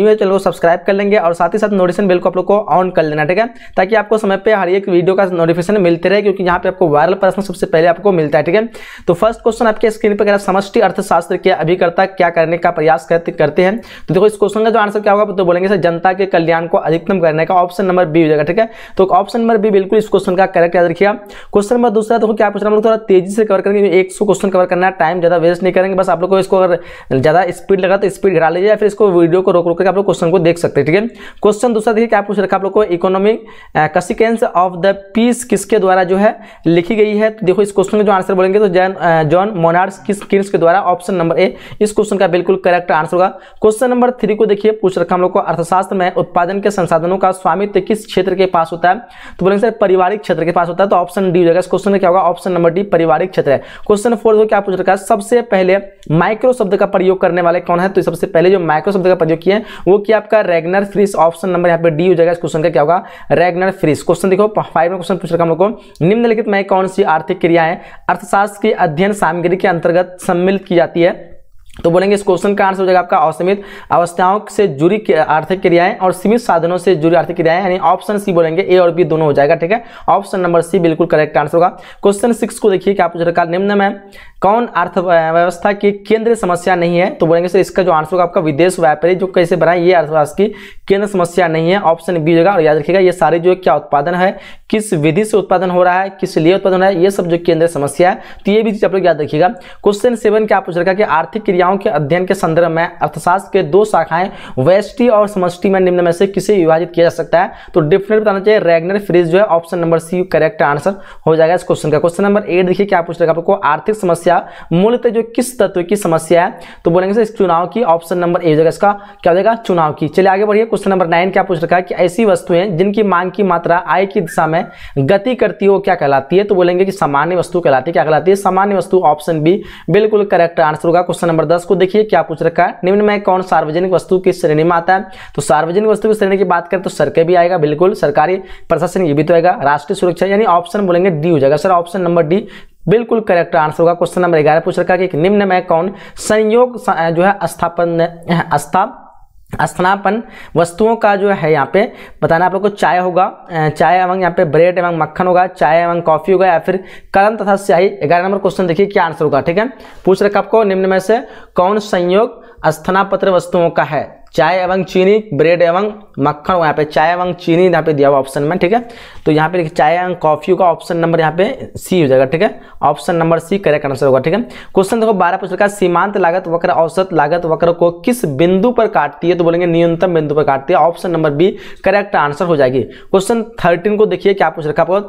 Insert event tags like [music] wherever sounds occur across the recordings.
new channel को subscribe कर लेंगे और साथ ही साथ नोटिफिकेशन बिल को आप लोग को ऑन कर लेना ठीक है ताकि आपको समय पे हर एक वीडियो का नोटिफिकेशन मिलते रहे क्योंकि यहाँ पे आपको वायरल प्रश्न सबसे पहले आपको मिलता है ठीक है तो फर्स्ट क्वेश्चन आपके स्क्रीन पर समष्टि अर्थशास्त्र के अभिकर्ता क्या करने का प्रयास करते हैं तो देखो इस क्वेश्चन का जो आंसर क्या होगा तो बोलेंगे सर जनता के कल्याण को अधिकतम करने का ऑप्शन नंबर बी हो जाएगा ठीक है तो ऑप्शन नंबर बी बिल्कुल इस क्वेश्चन का करेक्ट याद रखिएगा क्वेश्चन नंबर दूसरा देखो क्या क्वेश्चन हम लोग थोड़ा तेजी से कवर करेंगे एक क्वेश्चन कवर करना है टाइम ज्यादा वेस्ट नहीं करेंगे बस आप लोग को इसको अगर ज्यादा स्पीड लगा तो स्पीड घटा लीजिए या फिर इसको वीडियो को रोक रोक तक आप लोग क्वेश्चन को देख सकते हैं ठीक है क्वेश्चन दूसरा देखिए क्या पूछ रखा आप लोग को economic consequences of the peace किसके द्वारा जो है लिखी गई है तो देखो इस क्वेश्चन में जो आंसर बोलेंगे तो जैन जॉन मोनार्स किस किन्स के द्वारा ऑप्शन नंबर ए इस क्वेश्चन का बिल्कुल करेक्ट आंसर होगा क्वेश्चन नंबर थ्री को देखिए पूछ रखा हम लोग को अर्थशास्त्र में उत्पादन के संसाधनों का स्वामित्व किस क्षेत्र के पास होता है तो बोलेंगे सर पारिवारिक क्षेत्र के पास होता है तो ऑप्शन डी हो जाएगा इस क्वेश्चन में क्या होगा ऑप्शन नंबर डी पारिवारिक क्षेत्र है क्वेश्चन फोर को क्या पूछ रखा है सबसे पहले माइक्रो शब्द का प्रयोग करने वाले कौन है तो सबसे पहले जो माइक्रो शब्द का प्रयोग किया है वो कि आपका रेगनर फ्रिस ऑप्शन नंबर यहाँ पे डी हो जाएगा इस क्वेश्चन का क्या होगा रेगनर फ्रिस क्वेश्चन देखो फाइव में क्वेश्चन पूछ रखा हमको निम्नलिखित में कौन सी आर्थिक क्रिया है अर्थशास्त्र के अध्ययन सामग्री के अंतर्गत सम्मिलित की जाती है तो बोलेंगे इस क्वेश्चन का आंसर हो जाएगा आपका असीमित अवस्थाओं से जुड़ी आर्थिक क्रियाएं और सीमित साधनों से जुड़ी आर्थिक क्रियाएं यानी ऑप्शन सी बोलेंगे ए और बी दोनों हो जाएगा ठीक है ऑप्शन नंबर सी बिल्कुल करेक्ट आंसर होगा क्वेश्चन सिक्स को देखिए क्या पूछ रखा निम्न में कौन अर्थव्यवस्था की केंद्रीय समस्या नहीं है तो बोलेंगे सर इसका जो आंसर होगा आपका विदेश व्यापारी जो कैसे बनाए ये अर्थव्यवस्था की केंद्र समस्या नहीं है ऑप्शन बी होगा और याद रखिएगा ये सारे जो क्या उत्पादन है किस विधि से उत्पादन हो रहा है किस लिए उत्पादन हो रहा है ये सब जो केंद्र समस्या है तो ये भी चीज आप लोग याद रखिएगा क्वेश्चन सेवन क्या पूछ रखा कि आर्थिक क्रियाओं के अध्ययन के संदर्भ में अर्थशास्त्र के दो शाखाएं वेस्टी और समष्टि में निम्न में से किसे विभाजित किया जा सकता है तो डिफरेंट बताना चाहिए रेगनर फ्रीज जो है option number C correct answer हो जाएगा इस क्वेश्चन का क्वेश्चन नंबर एट देखिए क्या पूछ रखा आपको आर्थिक समस्या मूलतः जो किस तत्व की समस्या है तो बोलेंगे इस चुनाव की ऑप्शन नंबर ए हो जाएगा इसका क्या हो जाएगा चुनाव की चलिए आगे बढ़िए क्वेश्चन नंबर नाइन क्या पूछ रखा है कि ऐसी वस्तुएं जिनकी मांग की मात्रा आय की दिशा में गति करती हो क्या कहलाती है तो बोलेंगे कि सामान्य वस्तु कहलाती है क्या कहलाती है सामान्य वस्तु ऑप्शन बी बिल्कुल करेक्ट आंसर होगा क्वेश्चन नंबर दस को देखिए क्या पूछ रखा है निम्न में कौन सार्वजनिक वस्तु की श्रेणी में आता है तो सार्वजनिक वस्तु की श्रेणी की बात करें तो सरके भी आएगा बिल्कुल सरकारी प्रशासन ये भी तो आएगा राष्ट्रीय सुरक्षा यानी ऑप्शन बोलेंगे डी हो जाएगा सर ऑप्शन नंबर डी बिल्कुल करेक्ट आंसर होगा क्वेश्चन नंबर ग्यारह पूछ रखा है कि निम्न में कौन संयोग जो है स्थापन स्थापन स्थानापन वस्तुओं का जो है यहाँ पे बताना आप लोग को चाय होगा चाय एवं यहाँ पे ब्रेड एवं मक्खन होगा चाय एवं कॉफी होगा या फिर कलम तथा स्याही ग्यारह नंबर क्वेश्चन देखिए क्या आंसर होगा ठीक है पूछ रखा आपको निम्न में से कौन संयोग स्थानापत्र वस्तुओं का है चाय एवं चीनी ब्रेड एवं मक्खन यहाँ पे चाय एवं चीनी यहाँ पे दिया हुआ ऑप्शन में ठीक है तो यहाँ पे चाय एवं कॉफी का ऑप्शन नंबर यहाँ पे सी हो जाएगा ठीक है option number C correct answer होगा ठीक है क्वेश्चन देखो बारह पूछ रखा सीमांत लागत वक्र औसत लागत वक्र को किस बिंदु पर काटती है तो बोलेंगे न्यूनतम बिंदु पर काटती है option number B correct answer हो जाएगी क्वेश्चन थर्टीन को देखिए क्या पूछ रखा आपको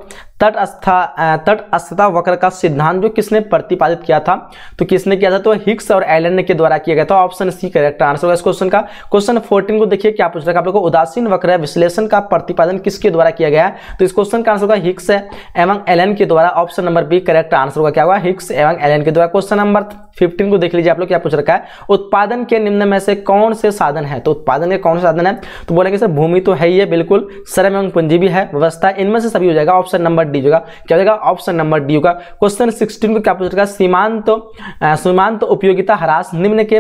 तटस्था तटअस्थता वक्र का सिद्धांत जो किसने प्रतिपादित किया था तो किसने किया था तो हिक्स और एलन के द्वारा किया गया था ऑप्शन सी करेक्ट आंसर होगा इस क्वेश्चन का क्वेश्चन फोर्टीन को देखिए क्या पूछ रहा है आप लोग को उदासीन वक्र विश्लेषण का प्रतिपादन किसके द्वारा किया गया तो इस क्वेश्चन का आंसर होगा हिक्स एवं एलन के द्वारा option number B correct answer होगा क्या होगा हिक्स एवं एलन के द्वारा क्वेश्चन नंबर फिफ्टीन को देख लीजिए आप लोग क्या पूछ रखा है उत्पादन के निम्न में से कौन से साधन है तो उत्पादन के कौन से साधन है तो बोलेंगे सर भूमि तो है ही है बिल्कुल श्रम एवं पूंजी भी है व्यवस्था इनमें से सभी हो जाएगा ऑप्शन नंबर डी होगा क्या होगा ऑप्शन नंबर डी होगा क्वेश्चन सिक्सटीन को क्या पूछ रहा है सीमांत सीमांत उपयोगिता ह्रास निम्न के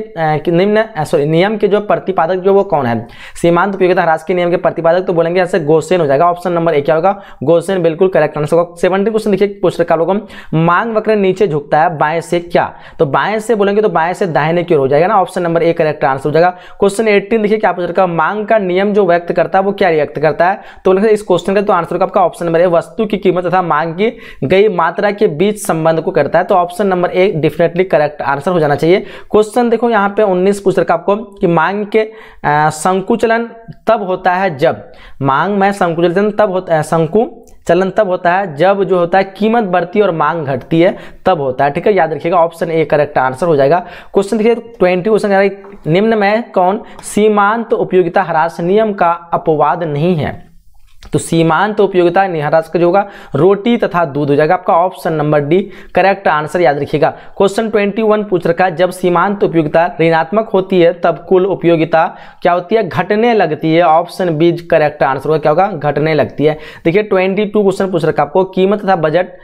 निम्न सॉरी नियम के जो प्रतिपादक जो वो कौन है सीमांत उपयोगिता ह्रास के नियम के प्रतिपादक तो बोलेंगे ऐसे गोसेन हो जाएगा ऑप्शन नंबर ए क्या होगा गोसेन बिल्कुल करेक्ट आंसर होगा सेवेंटी क्वेश्चन देखिए पूछ रखा लोगों मांग वक्र नीचे झुकता है बाएं से क्या तो बाएं से बोलेंगे तो बाएं से दाहिने की ओर हो जाएगा ना option number A correct answer हो जाएगा क्वेश्चन एट्टीन देखिए क्या पूछ रखा है मांग का नियम जो व्यक्त करता है वो क्या रिएक्ट करता है तो बोलेंगे इस क्वेश्चन का तो आंसर होगा आपका ऑप्शन नंबर ए वस्तु की कीमत कीमत तथा मांग की गई मात्रा के बीच संबंध को करता है तो option number A definitely correct answer हो जाना चाहिए क्वेश्चन देखो यहाँ पे 19 पूछ रखा आपको कि मांग के संकुचलन तब होता है जब मांग में संकुचलन तब होता है संकु चलन तब होता है जब जो होता है कीमत बढ़ती है और मांग घटती है तब होता है ठीक है याद रखिएगा ऑप्शन ए करेक्ट आंसर हो जाएगा क्वेश्चन देखिए ट्वेंटी क्वेश्चन निम्न में कौन सीमांत तो उपयोगिता ह्रास नियम का अपवाद नहीं है तो सीमांत उपयोगिता निहरास का जो होगा रोटी तथा दूध हो जाएगा आपका option number D correct answer याद रखिएगा क्वेश्चन 21 पूछ रखा है जब सीमांत उपयोगिता ऋणात्मक होती है तब कुल उपयोगिता क्या होती है घटने लगती है ऑप्शन बी करेक्ट आंसर होगा क्या होगा घटने लगती है देखिए ट्वेंटी क्वेश्चन पूछ रखा आपको कीमत तथा बजट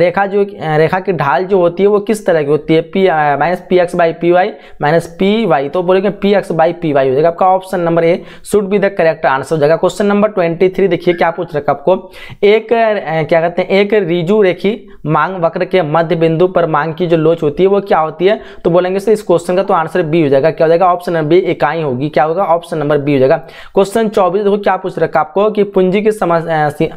रेखा जो रेखा की ढाल जो होती है वो किस तरह की होती है P minus P X by P Y minus P Y तो बोलेंगे P X by P Y हो जाएगा आपका option number A should be the correct answer हो जाएगा क्वेश्चन नंबर ट्वेंटी थ्री देखिए देखिए क्या पूछ रखा आपको एक क्या कहते हैं एक रिजू रेखी मांग वक्र के मध्य बिंदु पर मांग की जो लोच होती है वो क्या होती है तो बोलेंगे इस क्वेश्चन का तो आंसर बी हो जाएगा क्या हो जाएगा ऑप्शन नंबर बी इकाई होगी क्या होगा ऑप्शन नंबर बी हो जाएगा क्वेश्चन चौबीस देखो क्या पूछ रखा आपको कि पूंजी की समस्या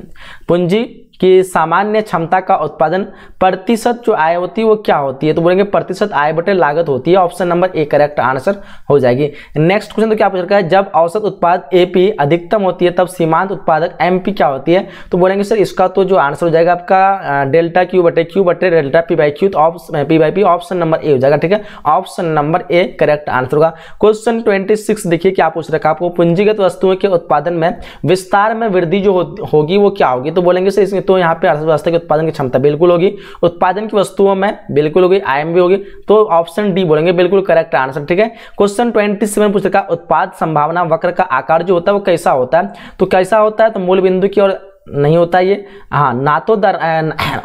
पूंजी कि सामान्य क्षमता का उत्पादन प्रतिशत जो आय होती है वो क्या होती है तो बोलेंगे प्रतिशत आय बटे लागत होती है option number A correct answer हो जाएगी नेक्स्ट क्वेश्चन तो क्या पूछ रखा है जब औसत उत्पाद ए अधिकतम होती है तब सीमांत उत्पादक एम क्या होती है तो बोलेंगे सर इसका तो जो आंसर हो जाएगा आपका डेल्टा क्यू बटे क्यू बटे डेल्टा पी बाई क्यू तो P by P option number A हो जाएगा ठीक है option number A correct answer होगा क्वेश्चन ट्वेंटी सिक्स देखिए क्या पूछ रखा है आपको पूंजीगत वस्तुओं के उत्पादन में विस्तार में वृद्धि जो होगी वो क्या होगी तो बोलेंगे सर इसमें तो यहाँ पे अर्थव्यवस्था की उत्पादन की क्षमता बिल्कुल होगी उत्पादन की वस्तुओं में बिल्कुल होगी आई होगी तो ऑप्शन डी बोलेंगे बिल्कुल करेक्ट आंसर ठीक है क्वेश्चन ट्वेंटी सेवन पूछ रखा उत्पाद संभावना वक्र का आकार जो होता है वो कैसा होता है तो कैसा होता है तो मूल बिंदु की और नहीं होता ये हाँ ना तो दर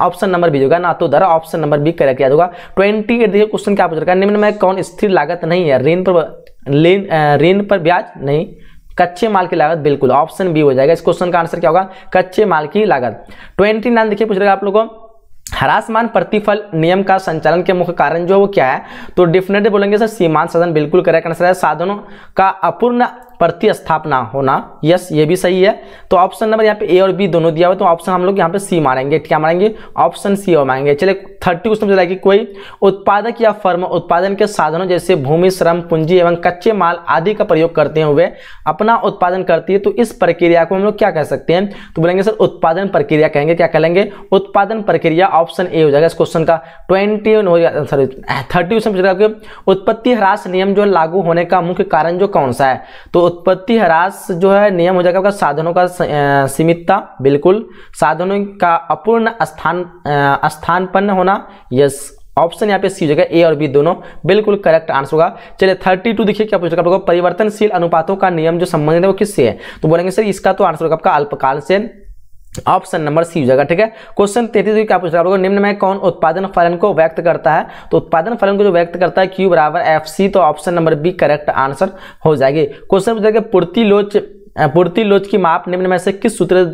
ऑप्शन नंबर बी होगा ना तो दर ऑप्शन नंबर बी करेक्ट याद होगा ट्वेंटी एट देखिए क्वेश्चन क्या पूछ रखा है निम्न में कौन स्थिर लागत नहीं है ऋण पर ऋण पर ब्याज नहीं कच्चे माल की लागत बिल्कुल ऑप्शन बी हो जाएगा इस क्वेश्चन का आंसर क्या होगा कच्चे माल की लागत ट्वेंटी नाइन देखिए पूछ रहेगा आप लोगों हरासमान प्रतिफल नियम का संचालन के मुख्य कारण जो है वो क्या है तो डेफिनेटली बोलेंगे सर सीमांत साधन बिल्कुल करेक्ट आंसर है साधनों का अपूर्ण प्रतिस्थापना होना यस ये भी सही है तो ऑप्शन नंबर यहाँ पे ए और बी दोनों दिया हुआ तो ऑप्शन हम लोग यहाँ पे सी मारेंगे क्या मारेंगे ऑप्शन सी और मारेंगे चले थर्टी क्वेश्चन चलाएगी कोई उत्पादक या फर्म उत्पादन के साधनों जैसे भूमि श्रम पूंजी एवं कच्चे माल आदि का प्रयोग करते हुए अपना उत्पादन करती है तो इस प्रक्रिया को हम लोग क्या कह सकते हैं तो बोलेंगे सर उत्पादन प्रक्रिया कहेंगे क्या कहेंगे उत्पादन प्रक्रिया ऑप्शन ए हो जाएगा इस क्वेश्चन का ट्वेंटी सॉरी थर्टी क्वेश्चन उत्पत्ति ह्रास नियम जो लागू होने का मुख्य कारण जो कौन सा है तो उत्पत्ति ह्रास जो है नियम हो जाएगा साधनों का सीमितता बिल्कुल साधनों का अपूर्ण स्थान स्थानपन्न होना करना यस ऑप्शन यहाँ पे सी जगह ए और बी दोनों बिल्कुल करेक्ट आंसर होगा चलिए थर्टी टू देखिए क्या पूछ रहा है परिवर्तनशील अनुपातों का नियम जो संबंधित है वो किससे है तो बोलेंगे सर इसका तो आंसर होगा आपका अल्पकाल से ऑप्शन नंबर सी जगह ठीक है क्वेश्चन तैतीस क्या पूछ रहा है निम्न में कौन उत्पादन फलन को व्यक्त करता है तो उत्पादन फलन को जो व्यक्त करता है क्यू बराबर एफ सी तो option number B correct answer हो जाएगी क्वेश्चन पूछ पूछा पूर्ति लोच पूर्ति लोच की माप निम्न में से किस सूत्र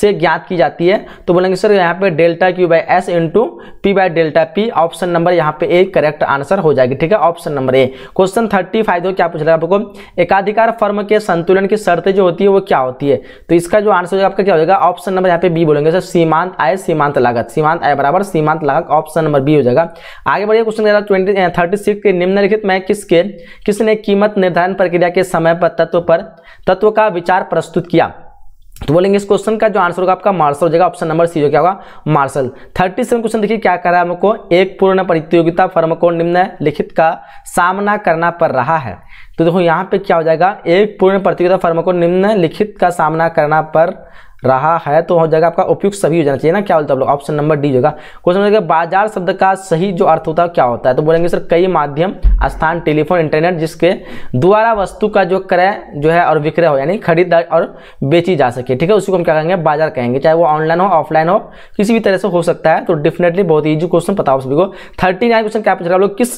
से ज्ञात की जाती है तो बोलेंगे सर यहाँ पे delta Q by S into P by delta P option number यहाँ पे ए करेक्ट आंसर हो जाएगी ठीक है option number A question thirty five क्या पूछ रहा है आपको एकाधिकार फर्म के संतुलन की शर्तें जो होती है वो क्या होती है तो इसका जो आंसर होगा आपका क्या होगा ऑप्शन नंबर यहाँ पे बी बोलेंगे सर सीमांत आय सीमांत लागत सीमांत आय बराबर सीमांत लागत ऑप्शन नंबर बी हो जाएगा आगे बढ़िया क्वेश्चन ट्वेंटी थर्टी सिक्स के निम्नलिखित में किसके किसने कीमत निर्धारण प्रक्रिया के समय पर तत्व पर तत्व का विचार प्रस्तुत किया तो बोलेंगे इस क्वेश्चन का जो आंसर होगा आपका मार्शल हो जाएगा ऑप्शन नंबर सी जो क्या होगा मार्शल थर्टी सेवन क्वेश्चन देखिए क्या कर रहा है हमको एक पूर्ण प्रतियोगिता फर्म को निम्न लिखित का सामना करना पड़ रहा है तो देखो यहाँ पे क्या हो जाएगा एक पूर्ण प्रतियोगिता फर्म को निम्न लिखित का सामना करना पड़ रहा है तो हो जाएगा आपका उपयुक्त सभी हो जाना चाहिए ना क्या बोलते हैं आप लोग ऑप्शन नंबर डी होगा क्वेश्चन होगा बाजार शब्द का सही जो अर्थ होता है क्या होता है तो बोलेंगे सर कई माध्यम स्थान टेलीफोन इंटरनेट जिसके द्वारा वस्तु का जो क्रय जो है और विक्रय हो यानी खरीद और बेची जा सके ठीक है उसी को हम क्या कहेंगे बाजार कहेंगे चाहे वो ऑनलाइन हो ऑफलाइन हो किसी भी तरह से हो सकता है तो डेफिनेटली बहुत ईजी क्वेश्चन पता हो सभी को थर्टी नाइन क्वेश्चन क्या पूछ लोग किस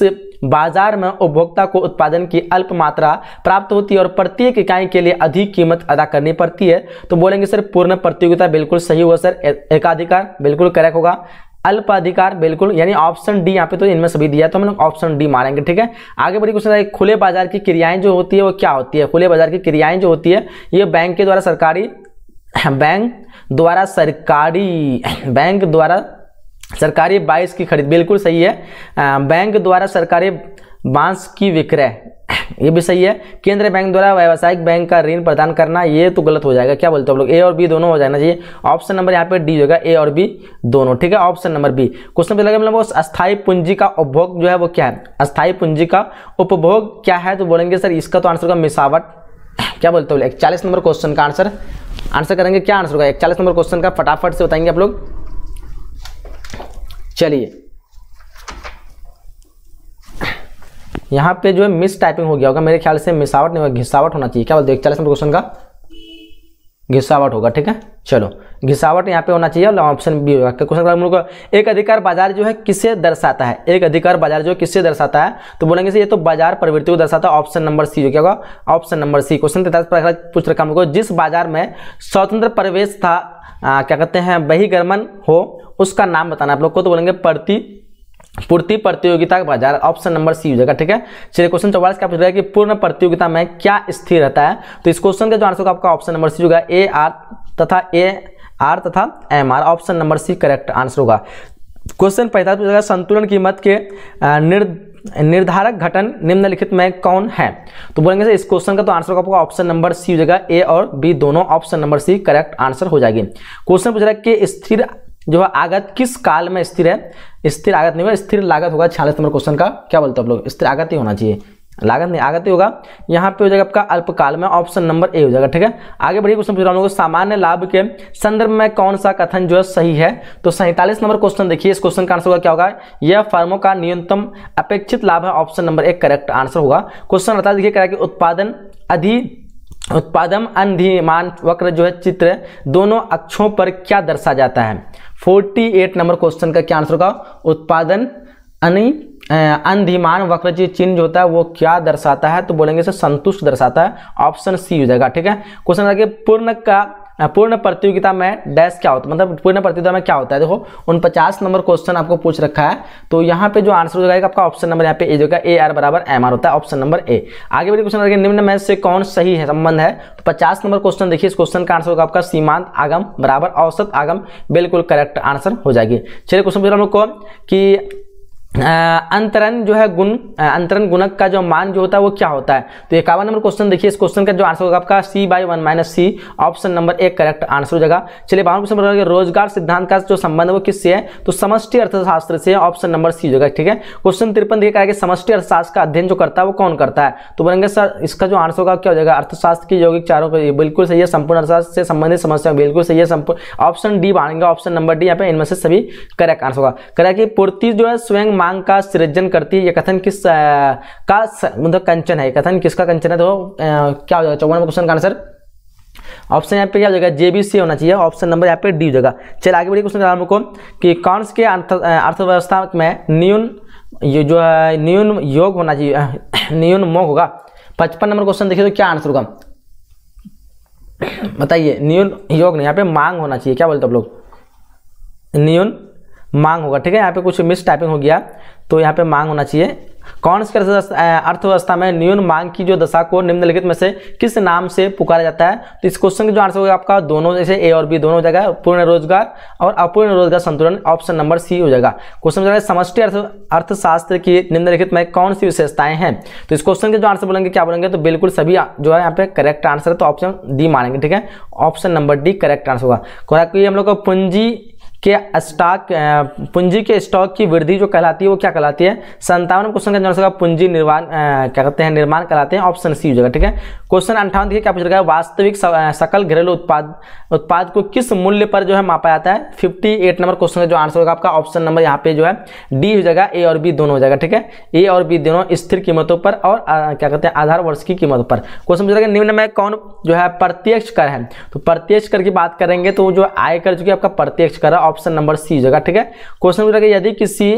बाजार में उपभोक्ता को उत्पादन की अल्प मात्रा प्राप्त होती है और प्रत्येक इकाई के लिए अधिक कीमत अदा करनी पड़ती है तो बोलेंगे सर पूर्ण में प्रतियोगिता बिल्कुल सही होगा सर एकाधिकार बिल्कुल करेक्ट होगा अल्प अधिकार बिल्कुल यानी ऑप्शन डी यहाँ पे तो इनमें सभी दिया तो हम लोग ऑप्शन डी मारेंगे ठीक है आगे बड़ी क्वेश्चन है खुले बाजार की क्रियाएं जो होती है वो क्या होती है खुले बाजार की क्रियाएं जो होती है ये बैंक के द्वारा सरकारी [clears throat] बैंक द्वारा सरकारी [clears throat] बैंक द्वारा सरकारी बाइस की खरीद बिल्कुल सही है बैंक द्वारा सरकारी बांस की विक्रय ये भी सही है केंद्रीय बैंक द्वारा व्यावसायिक बैंक का ऋण प्रदान करना ये तो गलत हो जाएगा क्या बोलते हो आप लोग ए और बी दोनों हो जाना चाहिए ऑप्शन नंबर यहाँ पे डी होगा ए और बी दोनों ठीक है ऑप्शन नंबर बी क्वेश्चन लगे मतलब अस्थायी पूंजी का उपभोग जो है वो क्या है अस्थायी पूंजी का उपभोग क्या है तो बोलेंगे सर इसका तो आंसर होगा मिसावट क्या बोलते हो इकचालीस नंबर क्वेश्चन का आंसर आंसर करेंगे क्या आंसर होगा इकचालीस नंबर क्वेश्चन का फटाफट से बताएंगे आप लोग चलिए यहाँ पे जो है मिस टाइपिंग हो गया होगा मेरे ख्याल से मिसावट नहीं होगा घिसावट होना चाहिए क्या बोलते हैं चालीस नंबर क्वेश्चन का घिसावट होगा ठीक है चलो घिसावट यहाँ पे होना चाहिए और ऑप्शन बी होगा क्वेश्चन हम लोग एक अधिकार बाजार जो है किसे दर्शाता है एक अधिकार बाजार जो है किससे दर्शाता है तो बोलेंगे से ये तो बाजार प्रवृत्ति को दर्शाता है ऑप्शन नंबर सी जो क्या होगा ऑप्शन नंबर सी क्वेश्चन तैतालीस पूछ रखा हमको जिस बाजार में स्वतंत्र प्रवेश था आ, क्या कहते हैं बहिर्गमन हो उसका नाम बताना आप लोग को तो बोलेंगे प्रति पूर्ति प्रतियोगिता बाजार ऑप्शन नंबर सी हो जाएगा ठीक है चलिए क्वेश्चन चौवालीस का पूछ रहा है कि पूर्ण प्रतियोगिता में क्या स्थिर रहता है तो इस क्वेश्चन का जो आंसर आपका ऑप्शन नंबर सी होगा ए आर तथा ए आर तथा M R option number C correct answer होगा क्वेश्चन पैंतालीस पूछा संतुलन कीमत के निर् निर्धारक घटन निम्नलिखित में कौन है तो बोलेंगे इस क्वेश्चन का तो आंसर आपका ऑप्शन नंबर सी हो जाएगा ए और बी दोनों option number C correct answer हो जाएगी क्वेश्चन पूछ रहा है कि स्थिर जो है आगत किस काल में स्थिर है स्थिर आगत नहीं होगा स्थिर लागत होगा छियालीस नंबर क्वेश्चन का क्या बोलते हो आप लोग स्थिर आगत ही होना चाहिए लागत नहीं आगत ही होगा यहाँ पे हो जाएगा आपका अल्पकाल में ऑप्शन नंबर ए हो जाएगा ठीक है आगे बढ़िए क्वेश्चन पूछ रहा हूँ सामान्य लाभ के संदर्भ में कौन सा कथन जो है सही है तो सैंतालीस नंबर क्वेश्चन देखिए इस क्वेश्चन का आंसर होगा क्या होगा यह फर्मों का न्यूनतम अपेक्षित लाभ है ऑप्शन नंबर एक करेक्ट आंसर होगा क्वेश्चन बता है देखिए क्या उत्पादन अधि उत्पादम अंधिमान वक्र जो है चित्र दोनों अक्षों पर क्या दर्शा जाता है 48 नंबर क्वेश्चन का क्या आंसर होगा उत्पादन अनि अंधिमान वक्र जो चिन्ह जो होता है वो क्या दर्शाता है तो बोलेंगे संतुष्ट दर्शाता है ऑप्शन सी हो जाएगा ठीक है क्वेश्चन पूर्ण का पूर्ण प्रतियोगिता में डैश क्या होता है मतलब पूर्ण प्रतियोगिता में क्या होता है देखो उन पचास नंबर क्वेश्चन आपको पूछ रखा है तो यहाँ पे जो आंसर हो जाएगा आपका ऑप्शन नंबर यहाँ पे ए जो ए आर बराबर एम आर होता है ऑप्शन नंबर ए आगे बड़ी क्वेश्चन रहेगा निम्न में से कौन सही है संबंध है तो पचास नंबर क्वेश्चन देखिए इस क्वेश्चन का आंसर होगा आपका सीमांत आगम बराबर औसत आगम बिल्कुल करेक्ट आंसर हो जाएगी चलिए क्वेश्चन पूछ रहा हम लोग को कि अंतरण जो है गुण अंतरण गुणक का जो मान जो होता है वो क्या होता है तो इक्यावन नंबर क्वेश्चन देखिए इस क्वेश्चन का जो आंसर होगा आपका C by one minus C option number एक करेक्ट आंसर हो जाएगा चलिए बावन क्वेश्चन रोजगार सिद्धांत का जो संबंध है वो किससे है तो समष्टि अर्थशास्त्र से ऑप्शन नंबर सी होगा ठीक है क्वेश्चन तिरपन देखिए करेगा समष्टि अर्थशास्त्र का अध्ययन जो करता है वो कौन करता है तो बोलेंगे सर इसका जो आंसर होगा क्या हो जाएगा अर्थशास्त्र की यौगिक चारों को बिल्कुल सही है संपूर्ण अर्थशास्त्र से संबंधित समस्या बिल्कुल सही है ऑप्शन डी मानेंगे ऑप्शन नंबर डी यहाँ पे इनमें से सभी करेक्ट आंसर होगा करेक्ट पूर्ति जो है स्वयं मांग का सृजन करती है यह कथन किस का मतलब कंचन है कथन किसका कंचन है तो क्या हो जाएगा चौवन क्वेश्चन का आंसर ऑप्शन यहाँ पे क्या हो जाएगा जे बी सी होना चाहिए ऑप्शन नंबर यहाँ पे डी हो जाएगा चलिए आगे बढ़िए क्वेश्चन को कि कॉन्स के अर्थव्यवस्था में न्यून ये जो है न्यून योग होना चाहिए न्यून मोग होगा पचपन नंबर क्वेश्चन देखिए तो क्या आंसर होगा बताइए न्यून योग नहीं यहाँ पे मांग होना चाहिए क्या बोलते आप लोग न्यून मांग होगा ठीक है यहाँ पे कुछ मिस टाइपिंग हो गया तो यहाँ पे मांग होना चाहिए कौन से अर्थव्यवस्था में न्यून मांग की जो दशा को निम्नलिखित में से किस नाम से पुकारा जाता है तो इस क्वेश्चन का जो आंसर होगा आपका दोनों जैसे ए और बी दोनों हो जाएगा पूर्ण रोजगार और अपूर्ण रोजगार संतुलन ऑप्शन नंबर सी हो जाएगा क्वेश्चन समष्टि अर्थ अर्थशास्त्र की निम्नलिखित में कौन सी विशेषताएं हैं तो इस क्वेश्चन के जो आंसर बोलेंगे क्या बोलेंगे तो बिल्कुल सभी जो है यहाँ पे करेक्ट आंसर है तो ऑप्शन डी मानेंगे ठीक है option number D correct answer होगा हम लोग को पूंजी के स्टॉक पूंजी के स्टॉक की वृद्धि जो कहलाती है वो क्या कहलाती है संतावन क्वेश्चन का आंसर पूंजी निर्माण क्या कहते हैं निर्माण कहलाते हैं ऑप्शन सी हो जाएगा ठीक है क्वेश्चन अंठावन देखिए क्या पूछ रहा है वास्तविक सकल घरेलू उत्पाद उत्पाद को किस मूल्य पर जो है मापा जाता है फिफ्टी नंबर क्वेश्चन का जो आंसर होगा आपका ऑप्शन नंबर यहाँ पे जो है डी हो जाएगा ए और बी दोनों हो जाएगा ठीक है ए और बी दोनों स्थिर कीमतों पर और क्या कहते हैं आधार वर्ष की कीमतों पर क्वेश्चन पूछ पूछा निम्न में कौन जो है प्रत्यक्ष कर है तो प्रत्यक्ष कर की बात करेंगे तो जो आय कर जो कि आपका प्रत्यक्ष कर है ऑप्शन नंबर सी हो जाएगा ठीक है क्वेश्चन पूछा कि यदि किसी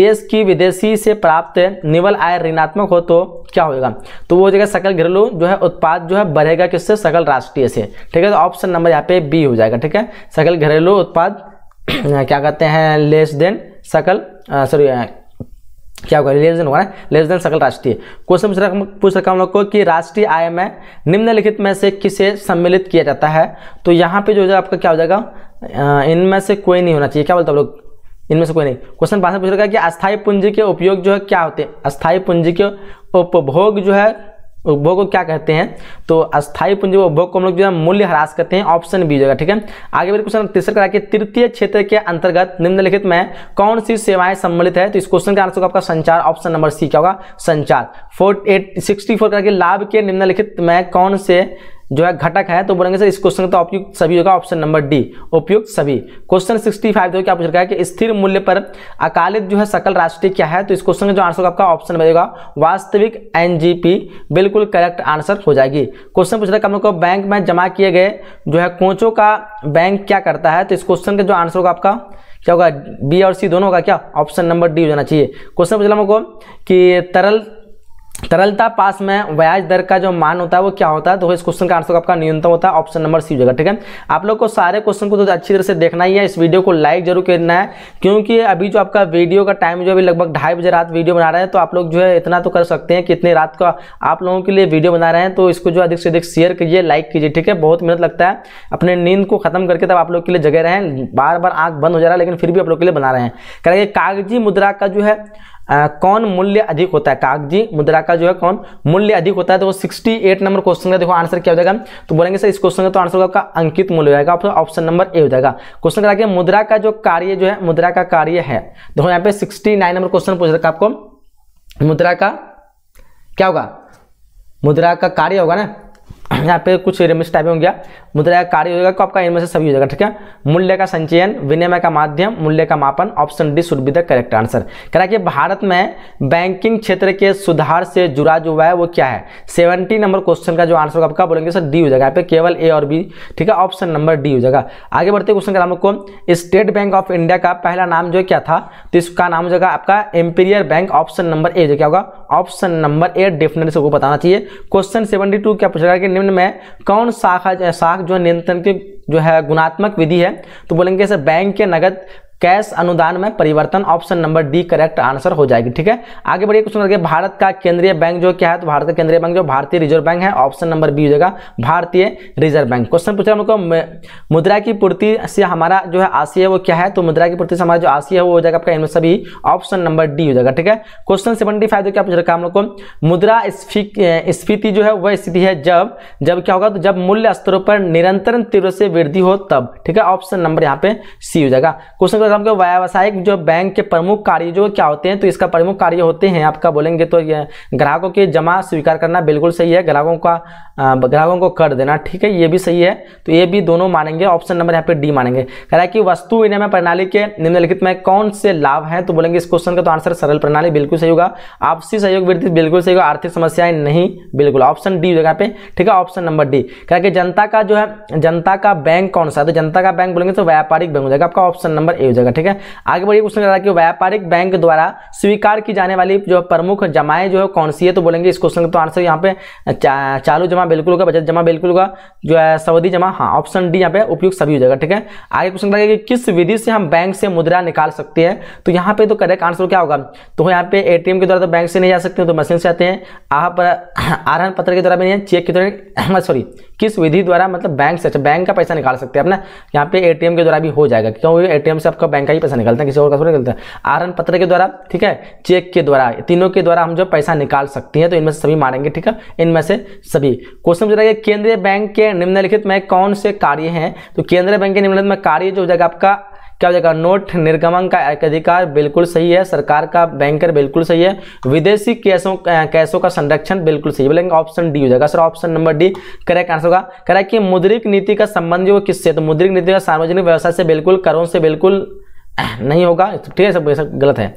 देश की विदेशी से प्राप्त निवल आय ऋणात्मक हो तो क्या होगा तो वो हो जाएगा सकल घरेलू जो है उत्पाद जो है बढ़ेगा किससे सकल राष्ट्रीय से ठीक है तो ऑप्शन नंबर यहाँ पे बी हो जाएगा ठीक है सकल घरेलू उत्पाद [clears throat] क्या कहते हैं लेस देन सकल सॉरी क्या होगा लेस देन होगा ना लेस देन सकल राष्ट्रीय क्वेश्चन पूछ रखा पूछ रखा हम लोग को कि राष्ट्रीय आय में निम्नलिखित में से किसे सम्मिलित किया जाता है तो यहाँ पे जो है आपका क्या हो जाएगा इनमें से कोई नहीं होना चाहिए क्या बोलते हम लोग इनमें से कोई नहीं क्वेश्चन पास में पूछ रखा है कि अस्थायी पूंजी के उपयोग जो है क्या होते हैं अस्थायी पूंजी के उपभोग जो है उपभोग को क्या कहते हैं तो अस्थायी पूंजी उपभोग को हम लोग जो है मूल्य ह्रास करते हैं ऑप्शन बी जगह ठीक है आगे मेरे क्वेश्चन तीसरा करा कि तृतीय क्षेत्र के अंतर्गत निम्नलिखित में कौन सी सेवाएं सम्मिलित है तो इस क्वेश्चन का आंसर आपका संचार ऑप्शन नंबर सी क्या होगा संचार फोर एट सिक्सटी फोर करा के लाभ के निम्नलिखित में कौन से जो है घटक है तो बोलेंगे सर इस क्वेश्चन का तो उपयुक्त सभी होगा ऑप्शन नंबर डी उपयुक्त सभी क्वेश्चन 65 जो क्या पूछ रखा है कि स्थिर मूल्य पर अकालित जो है सकल राष्ट्रीय क्या है तो इस क्वेश्चन का जो आंसर आपका ऑप्शन बनेगा वास्तविक एनजीपी बिल्कुल करेक्ट आंसर हो जाएगी क्वेश्चन पूछ रहा है हम लोग को बैंक में जमा किए गए जो है कोचों का बैंक क्या करता है तो इस क्वेश्चन का जो आंसर होगा आपका क्या होगा बी और सी दोनों का क्या ऑप्शन नंबर डी हो जाना चाहिए क्वेश्चन पूछ रहा हमको कि तरल तरलता पास में ब्याज दर का जो मान होता है वो क्या होता है तो इस क्वेश्चन का आंसर आपका न्यूनतम होता है ऑप्शन नंबर सी जगह ठीक है आप लोग को सारे क्वेश्चन को तो अच्छी तरह से देखना ही है इस वीडियो को लाइक जरूर करना है क्योंकि अभी जो आपका वीडियो का टाइम जो अभी लगभग ढाई बजे रात वीडियो बना रहे हैं तो आप लोग जो है इतना तो कर सकते हैं कि इतनी रात का आप लोगों के लिए वीडियो बना रहे हैं तो इसको जो अधिक से अधिक शेयर कीजिए लाइक कीजिए ठीक है बहुत मेहनत लगता है अपने नींद को खत्म करके तब आप लोग के लिए जगह रहे बार बार आँख बंद हो जा रहा है लेकिन फिर भी आप लोग के लिए बना रहे हैं कहेंगे कागजी मुद्रा का जो है आ, कौन मूल्य अधिक होता है कागजी मुद्रा का जो है कौन मूल्य अधिक होता है तो वो 68 नंबर क्वेश्चन का देखो आंसर क्या हो जाएगा तो बोलेंगे सर इस क्वेश्चन का तो आंसर आपका अंकित मूल्य हो जाएगा ऑप्शन नंबर ए हो जाएगा क्वेश्चन करा मुद्रा का जो कार्य जो है मुद्रा का कार्य है देखो यहाँ पे सिक्सटी नंबर क्वेश्चन पूछ रखा आपको मुद्रा का क्या होगा मुद्रा का कार्य होगा ना यहाँ पे कुछ रेमिस टाइप हो गया मुद्रा का कार्य होगा को आपका इनमें से सभी हो जाएगा ठीक है मूल्य का संचयन विनिमय का माध्यम मूल्य का मापन option D should be the correct answer कह रहा कि भारत में बैंकिंग क्षेत्र के सुधार से जुड़ा जो हुआ है वो क्या है सेवेंटी नंबर क्वेश्चन का जो आंसर होगा आपका बोलेंगे सर डी हो जाएगा यहाँ पे केवल ए और बी ठीक है ऑप्शन नंबर डी हो जाएगा आगे बढ़ते क्वेश्चन का नाम को स्टेट बैंक ऑफ इंडिया का पहला नाम जो क्या था तो इसका नाम हो जाएगा आपका Imperial Bank option number A जो क्या होगा ऑप्शन नंबर ए डेफिनेटली सबको बताना चाहिए क्वेश्चन सेवेंटी क्या पूछा कि निम्न में कौन शाखा शाख जो नियंत्रण की जो है गुणात्मक विधि है तो बोलेंगे इसे बैंक के नगद कैश अनुदान में परिवर्तन option number D correct answer हो जाएगी ठीक है आगे बढ़िए क्वेश्चन करके भारत का केंद्रीय बैंक जो क्या है तो भारत का केंद्रीय बैंक जो भारतीय रिजर्व बैंक है ऑप्शन नंबर बी हो जाएगा भारतीय रिजर्व बैंक क्वेश्चन पूछा हमको मुद्रा की पूर्ति से हमारा जो है आशी है वो क्या है तो मुद्रा की पूर्ति से हमारा जो आशी है वो हो जाएगा आपका सभी ऑप्शन नंबर डी हो जाएगा ठीक है क्वेश्चन सेवेंटी फाइव क्या पूछ रखा हम लोग को मुद्रा स्फीति जो है वह स्थिति है जब जब क्या होगा तो जब मूल्य स्तरों पर निरंतर तीव्र से वृद्धि हो तब ठीक है ऑप्शन नंबर यहाँ पे सी हो जाएगा क्वेश्चन एग्जाम के व्यावसायिक जो बैंक के प्रमुख कार्य जो क्या होते हैं तो इसका प्रमुख कार्य होते हैं आपका बोलेंगे तो ये ग्राहकों के जमा स्वीकार करना बिल्कुल सही है ग्राहकों का ग्राहकों को कर देना ठीक है ये भी सही है तो ये भी दोनों मानेंगे ऑप्शन नंबर यहाँ पे डी मानेंगे कह रहा है कि वस्तु विनिमय प्रणाली के निम्नलिखित में कौन से लाभ हैं तो बोलेंगे इस क्वेश्चन का तो आंसर सरल प्रणाली बिल्कुल सही होगा आपसी सहयोग वृद्धि बिल्कुल सही होगा आर्थिक समस्याएं नहीं बिल्कुल ऑप्शन डी जगह पे ठीक है ऑप्शन नंबर डी कह रहा है कि जनता का जो है जनता का बैंक कौन सा है तो जनता का बैंक बोलेंगे तो व्यापारिक बैंक हो जाएगा आपका ऑप्शन नंबर ए हो लीजिएगा ठीक है आगे बढ़िए क्वेश्चन कह रहा है कि व्यापारिक बैंक द्वारा स्वीकार की जाने वाली जो प्रमुख जमाएं जो है कौन सी है तो बोलेंगे इस क्वेश्चन का तो आंसर यहाँ पे चा, चालू जमा बिल्कुल होगा बचत जमा बिल्कुल होगा जो है सवधि जमा हाँ ऑप्शन डी यहाँ पे उपयुक्त सभी हो जाएगा ठीक है आगे क्वेश्चन कहेगा कि किस विधि से हम बैंक से मुद्रा निकाल सकते हैं तो यहाँ पे तो करेक्ट आंसर क्या होगा तो यहाँ पे ए के द्वारा तो बैंक से नहीं जा सकते तो मशीन से आते हैं आप [clears throat] आरहन पत्र के द्वारा भी नहीं चेक के द्वारा सॉरी किस विधि द्वारा मतलब बैंक से अच्छा बैंक का पैसा निकाल सकते हैं अपना यहाँ पे एटीएम के द्वारा भी हो जाएगा क्योंकि एटीएम से आपका बैंक का ही पैसा निकलता है किसी और का निकलता है आरन पत्र के द्वारा ठीक है चेक के द्वारा तीनों के द्वारा हम जो पैसा निकाल सकते हैं तो इनमें से सभी मारेंगे ठीक है इनमें से सभी क्वेश्चन जो केंद्रीय बैंक के निम्नलिखित में कौन से कार्य हैं तो केंद्रीय बैंक के निम्नलिखित में कार्य जो हो जाएगा आपका क्या हो जाएगा नोट निर्गमन का एक अधिकार बिल्कुल सही है सरकार का बैंकर बिल्कुल सही है विदेशी कैशों कैशों का संरक्षण बिल्कुल सही बोलेंगे ऑप्शन डी हो जाएगा sir option number D correct answer होगा करेक्ट कि मुद्रिक नीति का संबंध जो किससे तो मुद्रिक नीति का सार्वजनिक व्यवसाय से बिल्कुल करों से बिल्कुल नहीं होगा ठीक है सब गलत है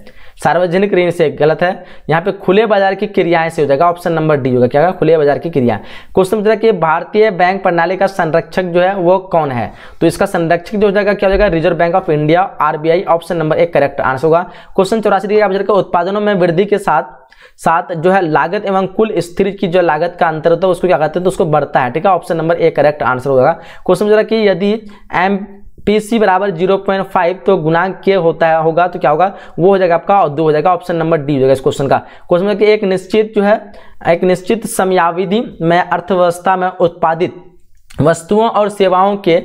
सार्वजनिक ऋण से गलत है यहाँ पे खुले बाजार की क्रियाएं से हो जाएगा ऑप्शन नंबर डी होगा क्या होगा खुले बाजार की क्रियाएं क्वेश्चन पूछा कि भारतीय बैंक प्रणाली का संरक्षक जो है वो कौन है तो इसका संरक्षक जो हो जाएगा क्या हो जाएगा Reserve Bank of India RBI option number एक करेक्ट आंसर होगा क्वेश्चन चौरासी के उत्पादनों में वृद्धि के साथ साथ जो है लागत एवं कुल स्थिर की जो लागत का अंतर होता है उसको क्या कहते हैं तो उसको बढ़ता है ठीक है option number A correct answer होगा क्वेश्चन जरा कि यदि एम पी बराबर जीरो पॉइंट फाइव तो गुणांक के होता है होगा तो क्या होगा वो हो जाएगा आपका और दो हो जाएगा ऑप्शन नंबर डी हो जाएगा इस क्वेश्चन का क्वेश्चन में एक निश्चित जो है एक निश्चित समयाविधि में अर्थव्यवस्था में उत्पादित वस्तुओं और सेवाओं के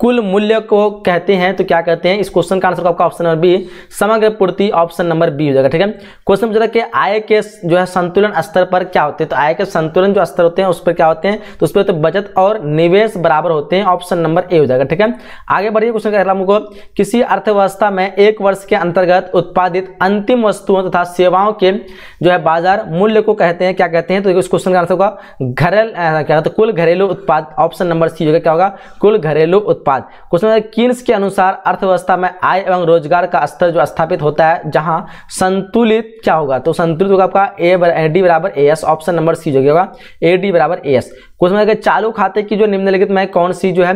कुल मूल्य को कहते हैं तो क्या कहते हैं इस क्वेश्चन का आंसर आपका ऑप्शन नंबर बी समग्र पूर्ति ऑप्शन नंबर बी हो जाएगा ठीक है क्वेश्चन पूछा कि आय के जो है संतुलन स्तर पर क्या होते हैं तो आय के संतुलन जो स्तर होते हैं उस पर क्या होते हैं तो उस पर तो बचत और निवेश बराबर होते हैं ऑप्शन नंबर ए हो जाएगा ठीक है आगे बढ़िए क्वेश्चन का रहा हमको किसी अर्थव्यवस्था में एक वर्ष के अंतर्गत उत्पादित अंतिम वस्तुओं तथा सेवाओं के जो है बाजार मूल्य को कहते हैं क्या कहते हैं तो इस क्वेश्चन का आंसर होगा घरेल क्या कुल घरेलू उत्पाद ऑप्शन नंबर सी होगा क्या होगा कुल घरेलू उत्पाद क्वेश्चन नंबर किन्स के अनुसार अर्थव्यवस्था में आय एवं रोजगार का स्तर जो स्थापित होता है जहां संतुलित क्या होगा तो संतुलित होगा आपका ए डी बराबर A S option number C जो होगा ए डी बराबर ए एस क्वेश्चन नंबर चालू खाते की जो निम्नलिखित में कौन सी जो है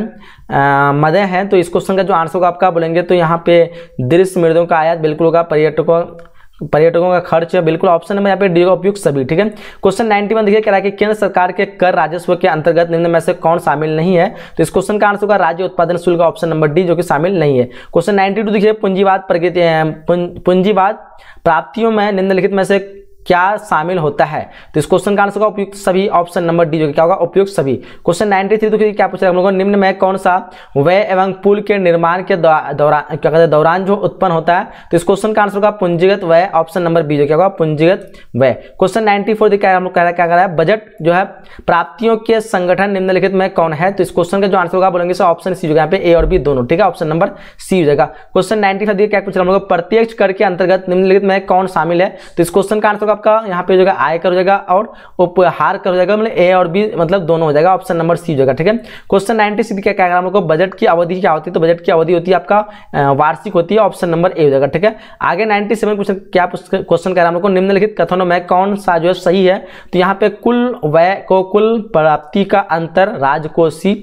मदें हैं तो इस क्वेश्चन का जो आंसर होगा आपका बोलेंगे तो यहाँ पे दृश्य मृदों का आयात बिल्कुल होगा पर्यटकों पर्यटकों का खर्च बिल्कुल ऑप्शन नंबर यहाँ पे डी उपयुक्त सभी ठीक है क्वेश्चन वन देखिए कह रहा है कि केंद्र सरकार के कर राजस्व के अंतर्गत निम्न में से कौन शामिल नहीं है तो इस क्वेश्चन का आंसर होगा राज्य उत्पादन शुल्क ऑप्शन नंबर डी जो कि शामिल नहीं है क्वेश्चन नाइनटी टू देखिए पूंजीवाद प्रगति पूंजीवाद प्राप्तियों में निम्नलिखित में से क्या शामिल होता है तो इस क्वेश्चन का आंसर उपयुक्त सभी ऑप्शन नंबर डी जो क्या होगा उपयुक्त सभी क्वेश्चन नाइनटी थ्री तो क्या पूछ रहे हम लोगों निम्न में कौन सा वे एवं पुल के निर्माण के दौरान क्या कहते हैं दौरान जो उत्पन्न होता है तो इस क्वेश्चन का आंसर होगा पूंजीगत व्यय ऑप्शन नंबर बी जो क्या होगा पूंजीगत व्यय क्वेश्चन नाइनटी फोर देखिए हम लोग कह रहे हैं क्या कर रहा है बजट जो है प्राप्तियों के संगठन निम्नलिखित में कौन है तो इस क्वेश्चन का जो आंसर होगा बोलेंगे ऑप्शन सी जो यहाँ पे ए और बी दोनों ठीक है ऑप्शन नंबर सी हो जाएगा क्वेश्चन नाइनटी फाइव देखिए क्या रहे हम लोग प्रत्यक्ष कर के अंतर्गत निम्नलिखित में कौन शामिल है तो इस क्वेश्चन का आंसर होगा आपका यहाँ पे हो जाएगा आय कर हो जाएगा और उपहार कर हो जाएगा मतलब ए और बी मतलब दोनों हो जाएगा ऑप्शन नंबर सी हो जाएगा ठीक है क्वेश्चन नाइनटी सी क्या क्या हम लोग को बजट की अवधि क्या होती है तो बजट की अवधि होती है आपका वार्षिक होती है ऑप्शन नंबर ए हो जाएगा ठीक है आगे नाइनटी सेवन क्वेश्चन क्या क्वेश्चन कह रहा हम लोग निम्नलिखित कथनों में कौन सा जो है सही है तो यहाँ पे कुल व्यय को कुल प्राप्ति का अंतर राजकोषी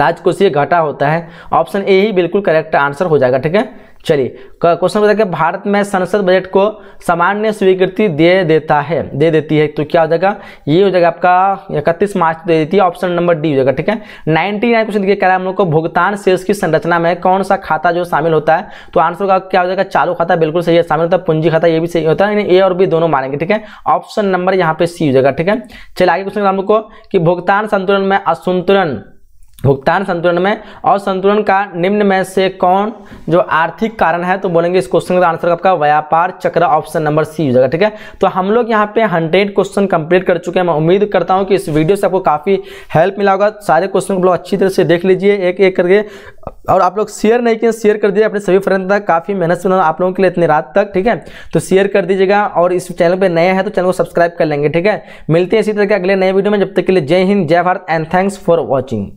राजकोषीय घाटा होता है ऑप्शन ए ही बिल्कुल करेक्ट आंसर हो जाएगा ठीक है चलिए क्वेश्चन बताया कि भारत में संसद बजट को सामान्य स्वीकृति दे देता है दे देती है तो क्या हो जाएगा ये हो जाएगा आपका इकतीस मार्च दे देती है ऑप्शन नंबर डी हो जाएगा ठीक है नाइनटी नाइन क्वेश्चन कह रहा है हम लोग को भुगतान शेष की संरचना में कौन सा खाता जो शामिल होता है तो आंसर का क्या हो जाएगा चालू खाता बिल्कुल सही है शामिल होता है पूंजी खाता ये भी सही होता है ए और बी दोनों मानेंगे ठीक है ऑप्शन नंबर यहाँ पे सी हो जाएगा ठीक है चलिए आगे क्वेश्चन हम लोग को कि भुगतान संतुलन में असंतुलन भुगतान संतुलन में और संतुलन का निम्न में से कौन जो आर्थिक कारण है तो बोलेंगे इस क्वेश्चन का आंसर आपका व्यापार चक्र ऑप्शन नंबर सी हो जाएगा ठीक है तो हम लोग यहाँ पे हंड्रेड क्वेश्चन कंप्लीट कर चुके हैं मैं उम्मीद करता हूँ कि इस वीडियो से आपको काफ़ी हेल्प मिला होगा सारे क्वेश्चन को लोग अच्छी तरह से देख लीजिए एक एक करके और आप लोग शेयर नहीं किए शेयर कर दिए अपने सभी फ्रेंड तक काफ़ी मेहनत से आप लोगों के लिए इतनी रात तक ठीक है तो शेयर कर दीजिएगा और इस चैनल पर नए हैं तो चैनल को सब्सक्राइब कर लेंगे ठीक है मिलते हैं इसी तरह के अगले नए वीडियो में जब तक के लिए जय हिंद जय Bharat and thanks for watching